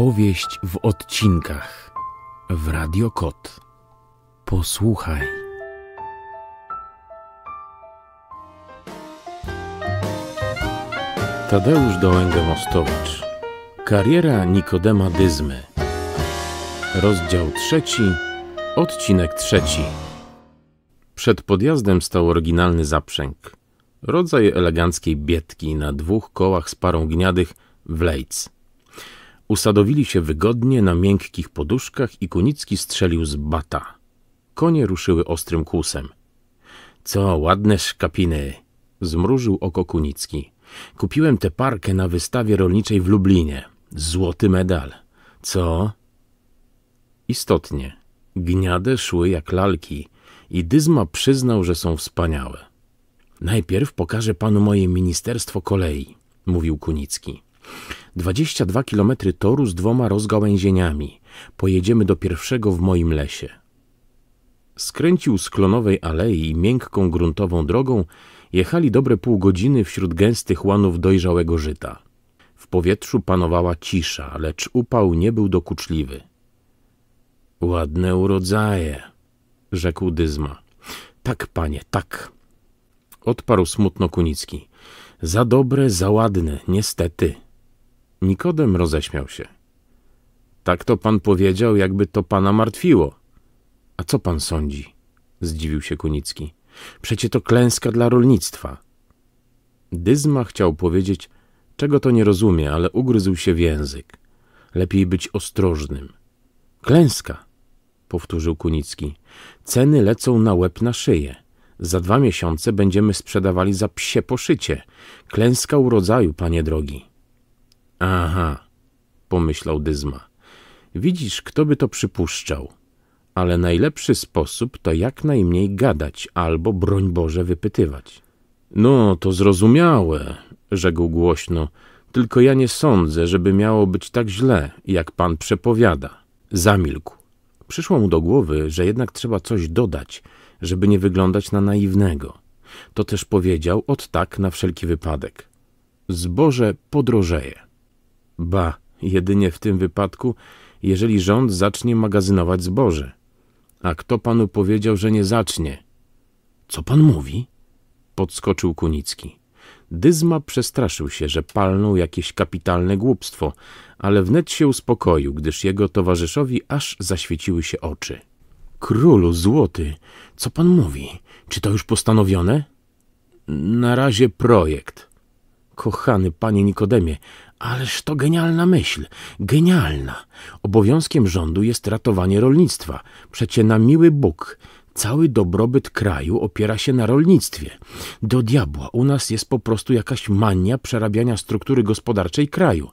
Opowieść w odcinkach w Radio Kot. Posłuchaj. Tadeusz Dołęga-Mostowicz. Kariera Nikodema Dyzmy. Rozdział trzeci, odcinek trzeci. Przed podjazdem stał oryginalny zaprzęg. Rodzaj eleganckiej bietki na dwóch kołach z parą gniadych w Lejc. Usadowili się wygodnie na miękkich poduszkach i Kunicki strzelił z bata. Konie ruszyły ostrym kłusem. Co, ładne szkapiny! Zmrużył oko Kunicki. Kupiłem tę parkę na wystawie rolniczej w Lublinie. Złoty medal. Co? Istotnie. Gniade szły jak lalki i Dyzma przyznał, że są wspaniałe. Najpierw pokażę panu moje ministerstwo kolei, mówił Kunicki. 22 kilometry toru z dwoma rozgałęzieniami. Pojedziemy do pierwszego w moim lesie. Skręcił z klonowej alei miękką gruntową drogą, jechali dobre pół godziny wśród gęstych łanów dojrzałego żyta. W powietrzu panowała cisza, lecz upał nie był dokuczliwy. Ładne urodzaje, rzekł Dyzma. Tak, panie, tak, odparł smutno Kunicki. Za dobre, za ładne, niestety. Nikodem roześmiał się. Tak to pan powiedział, jakby to pana martwiło. A co pan sądzi? Zdziwił się Kunicki. Przecie to klęska dla rolnictwa. Dyzma chciał powiedzieć, czego to nie rozumie, ale ugryzł się w język. Lepiej być ostrożnym. Klęska, powtórzył Kunicki. Ceny lecą na łeb na szyję. Za dwa miesiące będziemy sprzedawali za psie poszycie. Klęska urodzaju, panie drogi. Aha, pomyślał Dyzma. Widzisz, kto by to przypuszczał. Ale najlepszy sposób to jak najmniej gadać albo, broń Boże, wypytywać. No, to zrozumiałe, rzekł głośno. Tylko ja nie sądzę, żeby miało być tak źle, jak pan przepowiada. Zamilkł. Przyszło mu do głowy, że jednak trzeba coś dodać, żeby nie wyglądać na naiwnego. To też powiedział od tak na wszelki wypadek. Zboże podrożeje. Ba, jedynie w tym wypadku, jeżeli rząd zacznie magazynować zboże. A kto panu powiedział, że nie zacznie? Co pan mówi? Podskoczył Kunicki. Dyzma przestraszył się, że palnął jakieś kapitalne głupstwo, ale wnet się uspokoił, gdyż jego towarzyszowi aż zaświeciły się oczy. Królu złoty, co pan mówi? Czy to już postanowione? Na razie projekt. Kochany panie Nikodemie, Ależ to genialna myśl, genialna. Obowiązkiem rządu jest ratowanie rolnictwa. Przecie na miły Bóg, cały dobrobyt kraju opiera się na rolnictwie. Do diabła, u nas jest po prostu jakaś mania przerabiania struktury gospodarczej kraju.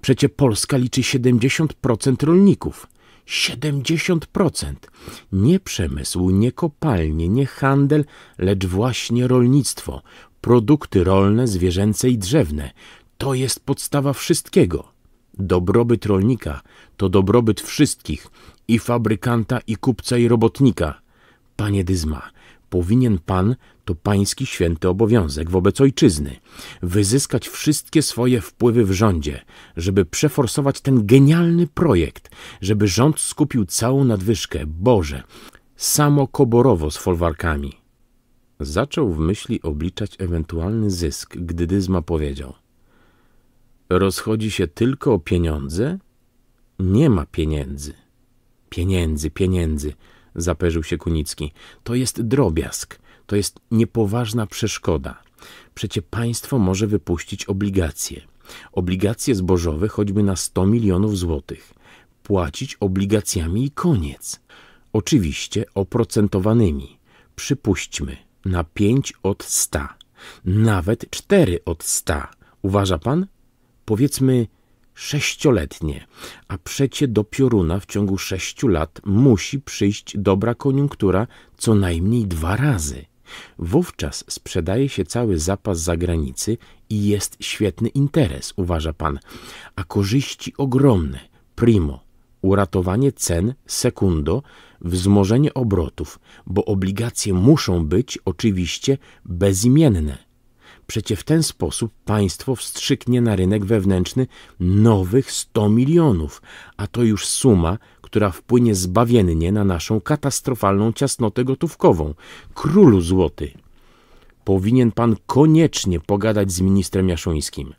Przecie Polska liczy 70% rolników. 70%. Nie przemysł, nie kopalnie, nie handel, lecz właśnie rolnictwo, produkty rolne, zwierzęce i drzewne. To jest podstawa wszystkiego. Dobrobyt rolnika to dobrobyt wszystkich i fabrykanta, i kupca, i robotnika. Panie Dyzma, powinien pan, to pański święty obowiązek wobec ojczyzny, wyzyskać wszystkie swoje wpływy w rządzie, żeby przeforsować ten genialny projekt, żeby rząd skupił całą nadwyżkę, Boże, samo koborowo z folwarkami. Zaczął w myśli obliczać ewentualny zysk, gdy Dyzma powiedział – rozchodzi się tylko o pieniądze? Nie ma pieniędzy. Pieniędzy, pieniędzy, zaperzył się Kunicki. To jest drobiazg, to jest niepoważna przeszkoda. Przecie państwo może wypuścić obligacje. Obligacje zbożowe choćby na 100 milionów złotych. Płacić obligacjami i koniec. Oczywiście oprocentowanymi. Przypuśćmy, na 5 od 100. Nawet 4 od 100. Uważa pan? powiedzmy sześcioletnie, a przecie do pioruna w ciągu sześciu lat musi przyjść dobra koniunktura co najmniej dwa razy. Wówczas sprzedaje się cały zapas zagranicy i jest świetny interes, uważa pan, a korzyści ogromne. Primo, uratowanie cen, sekundo, wzmożenie obrotów, bo obligacje muszą być oczywiście bezimienne Przecie w ten sposób państwo wstrzyknie na rynek wewnętrzny nowych 100 milionów, a to już suma, która wpłynie zbawiennie na naszą katastrofalną ciasnotę gotówkową. Królu złoty! Powinien pan koniecznie pogadać z ministrem Jaszuńskim.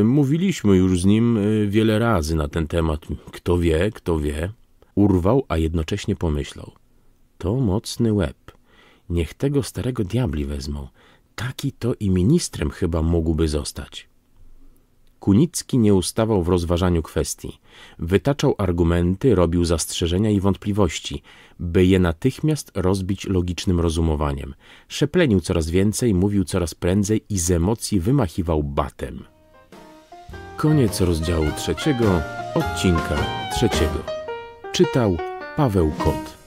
Y, mówiliśmy już z nim y, wiele razy na ten temat. Kto wie, kto wie. Urwał, a jednocześnie pomyślał. To mocny łeb. Niech tego starego diabli wezmą taki to i ministrem chyba mógłby zostać. Kunicki nie ustawał w rozważaniu kwestii. Wytaczał argumenty, robił zastrzeżenia i wątpliwości, by je natychmiast rozbić logicznym rozumowaniem. Szeplenił coraz więcej, mówił coraz prędzej i z emocji wymachiwał batem. Koniec rozdziału trzeciego, odcinka trzeciego. Czytał Paweł Kot.